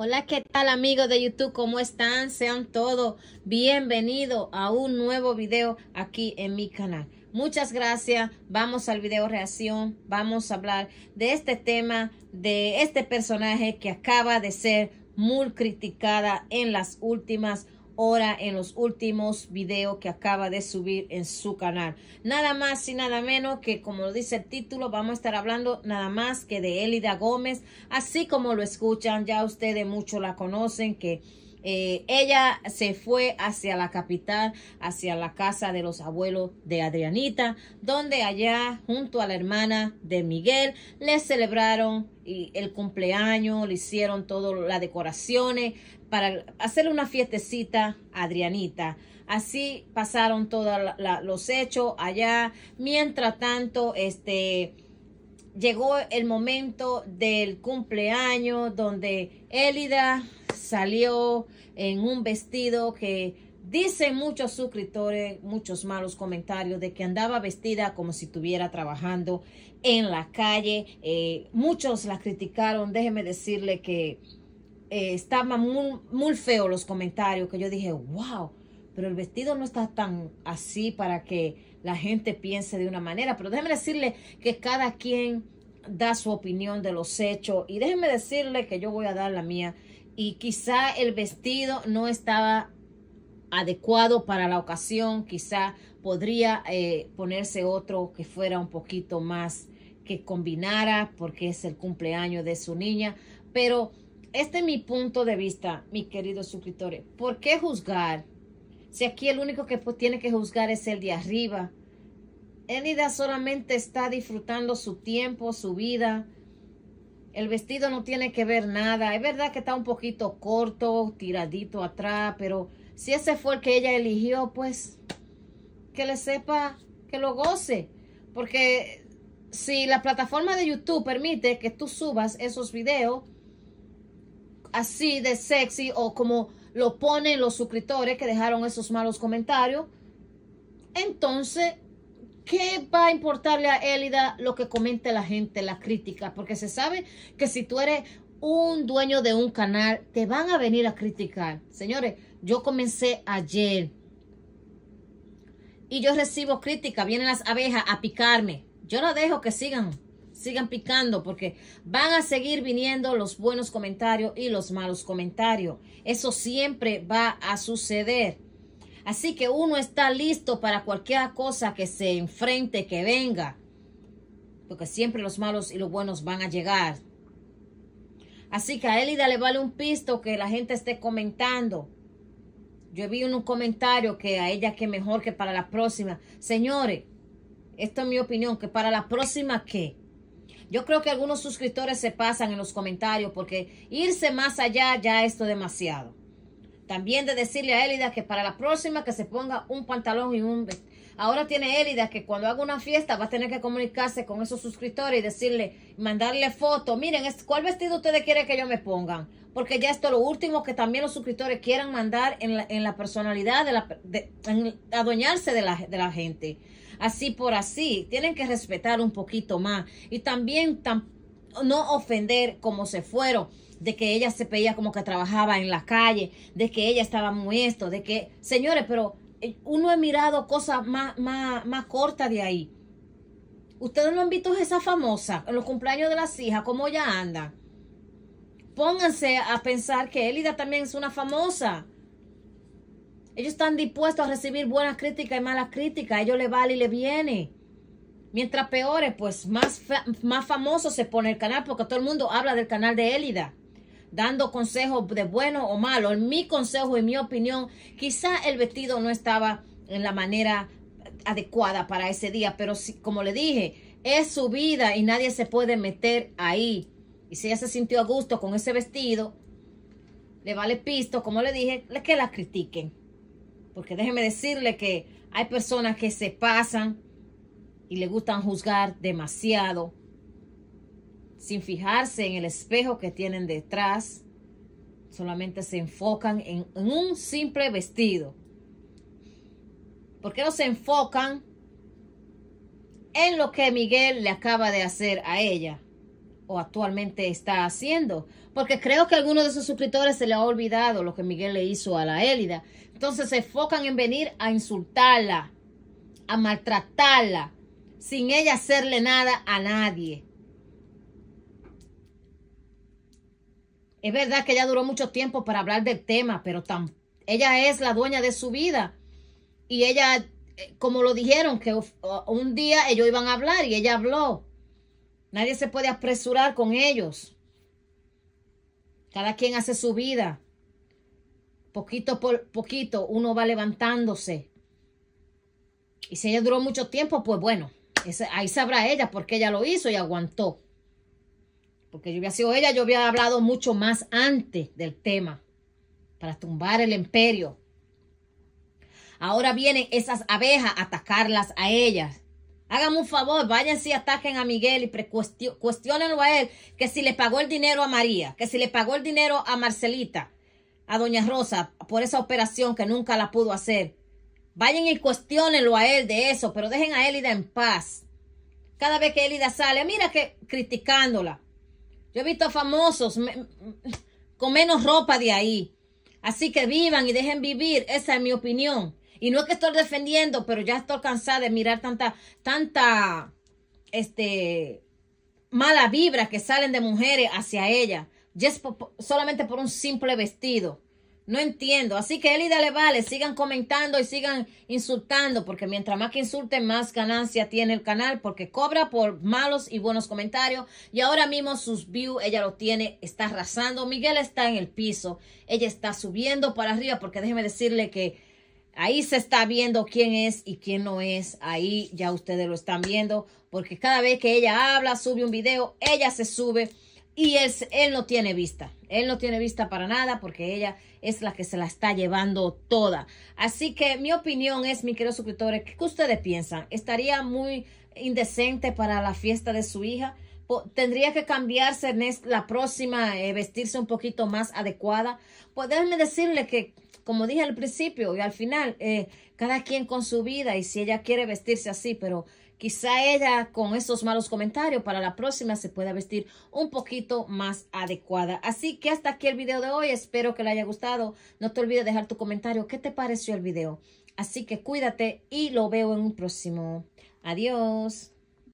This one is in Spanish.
Hola, ¿qué tal amigos de YouTube? ¿Cómo están? Sean todos bienvenidos a un nuevo video aquí en mi canal. Muchas gracias. Vamos al video reacción. Vamos a hablar de este tema, de este personaje que acaba de ser muy criticada en las últimas hora en los últimos videos que acaba de subir en su canal. Nada más y nada menos que como lo dice el título, vamos a estar hablando nada más que de Elida Gómez, así como lo escuchan, ya ustedes mucho la conocen que eh, ella se fue hacia la capital, hacia la casa de los abuelos de Adrianita, donde allá junto a la hermana de Miguel le celebraron el cumpleaños, le hicieron todas las decoraciones para hacerle una fiestecita a Adrianita. Así pasaron todos los hechos allá. Mientras tanto, este llegó el momento del cumpleaños donde Elida salió en un vestido que dicen muchos suscriptores, muchos malos comentarios de que andaba vestida como si estuviera trabajando en la calle. Eh, muchos la criticaron. Déjeme decirle que eh, estaban muy, muy feos los comentarios que yo dije, wow, pero el vestido no está tan así para que la gente piense de una manera. Pero déjeme decirle que cada quien da su opinión de los hechos y déjeme decirle que yo voy a dar la mía y quizá el vestido no estaba adecuado para la ocasión, quizá podría eh, ponerse otro que fuera un poquito más que combinara porque es el cumpleaños de su niña, pero este es mi punto de vista, mis queridos suscriptores. ¿Por qué juzgar? Si aquí el único que tiene que juzgar es el de arriba. Elida solamente está disfrutando su tiempo, su vida, el vestido no tiene que ver nada. Es verdad que está un poquito corto, tiradito atrás, pero si ese fue el que ella eligió, pues que le sepa, que lo goce. Porque si la plataforma de YouTube permite que tú subas esos videos así de sexy o como lo ponen los suscriptores que dejaron esos malos comentarios, entonces ¿Qué va a importarle a Elida lo que comente la gente, la crítica? Porque se sabe que si tú eres un dueño de un canal, te van a venir a criticar. Señores, yo comencé ayer y yo recibo crítica. Vienen las abejas a picarme. Yo no dejo que sigan, sigan picando porque van a seguir viniendo los buenos comentarios y los malos comentarios. Eso siempre va a suceder. Así que uno está listo para cualquier cosa que se enfrente, que venga. Porque siempre los malos y los buenos van a llegar. Así que a Elida le vale un pisto que la gente esté comentando. Yo vi un comentario que a ella que mejor que para la próxima. Señores, esto es mi opinión, que para la próxima qué. Yo creo que algunos suscriptores se pasan en los comentarios porque irse más allá ya esto demasiado. También de decirle a Elida que para la próxima que se ponga un pantalón y un vestido. Ahora tiene Elida que cuando haga una fiesta va a tener que comunicarse con esos suscriptores y decirle, mandarle fotos. Miren, ¿cuál vestido ustedes quieren que yo me ponga? Porque ya esto es lo último que también los suscriptores quieran mandar en la, en la personalidad, de la, de, adueñarse de la, gente. Así por así, tienen que respetar un poquito más. Y también no ofender como se fueron de que ella se veía como que trabajaba en la calle, de que ella estaba muy esto, de que, señores, pero eh, uno ha mirado cosas más, más, cortas de ahí. Ustedes no han visto esa famosa, en los cumpleaños de las hijas, cómo ella anda. Pónganse a pensar que Elida también es una famosa. Ellos están dispuestos a recibir buenas críticas y malas críticas. A ellos le vale y le viene. Mientras peores, pues más, más famoso se pone el canal porque todo el mundo habla del canal de Elida dando consejos de bueno o malo, en mi consejo y mi opinión, quizá el vestido no estaba en la manera adecuada para ese día, pero si, como le dije, es su vida y nadie se puede meter ahí. Y si ella se sintió a gusto con ese vestido, le vale pisto, como le dije, que la critiquen. Porque déjeme decirle que hay personas que se pasan y le gustan juzgar demasiado sin fijarse en el espejo que tienen detrás, solamente se enfocan en, un simple vestido. ¿Por qué no se enfocan en lo que Miguel le acaba de hacer a ella o actualmente está haciendo? Porque creo que a algunos de sus suscriptores se le ha olvidado lo que Miguel le hizo a la Élida. Entonces se enfocan en venir a insultarla, a maltratarla, sin ella hacerle nada a nadie. Es verdad que ella duró mucho tiempo para hablar del tema, pero tan, ella es la dueña de su vida. Y ella, eh, como lo dijeron, que un día ellos iban a hablar y ella habló. Nadie se puede apresurar con ellos. Cada quien hace su vida. Poquito por poquito uno va levantándose. Y si ella duró mucho tiempo, pues bueno, ahí sabrá ella porque ella lo hizo y aguantó. Porque yo hubiera sido ella, yo había hablado mucho más antes del tema para tumbar el imperio. Ahora vienen esas abejas a atacarlas a ellas. Háganme un favor, váyanse y ataquen a Miguel y cuestionenlo a él que si le pagó el dinero a María, que si le pagó el dinero a Marcelita, a Doña Rosa, por esa operación que nunca la pudo hacer. Vayan y cuestionenlo a él de eso, pero dejen a Elida en paz. Cada vez que Elida sale, mira que criticándola. Yo he visto famosos con menos ropa de ahí. Así que vivan y dejen vivir. Esa es mi opinión. Y no es que estoy defendiendo, pero ya estoy cansada de mirar tanta, tanta, este, mala vibra que salen de mujeres hacia ella. y es solamente por un simple vestido. No entiendo. Así que él y dale vale, sigan comentando y sigan insultando, porque mientras más que insulten, más ganancia tiene el canal, porque cobra por malos y buenos comentarios. Y ahora mismo sus views, ella lo tiene, está arrasando. Miguel está en el piso, ella está subiendo para arriba, porque déjeme decirle que ahí se está viendo quién es y quién no es. Ahí ya ustedes lo están viendo, porque cada vez que ella habla, sube un video, ella se sube. Y es, él no tiene vista. Él no tiene vista para nada porque ella es la que se la está llevando toda. Así que mi opinión es, mi querido suscriptores, ¿qué ustedes piensan? ¿Estaría muy indecente para la fiesta de su hija? tendría que cambiarse la próxima, eh, vestirse un poquito más adecuada. Pues déjenme decirle que, como dije al principio y al final, eh, cada quien con su vida y si ella quiere vestirse así, pero Quizá ella con esos malos comentarios para la próxima se pueda vestir un poquito más adecuada. Así que hasta aquí el video de hoy. Espero que le haya gustado. No te olvides de dejar tu comentario. ¿Qué te pareció el video? Así que cuídate y lo veo en un próximo. Adiós.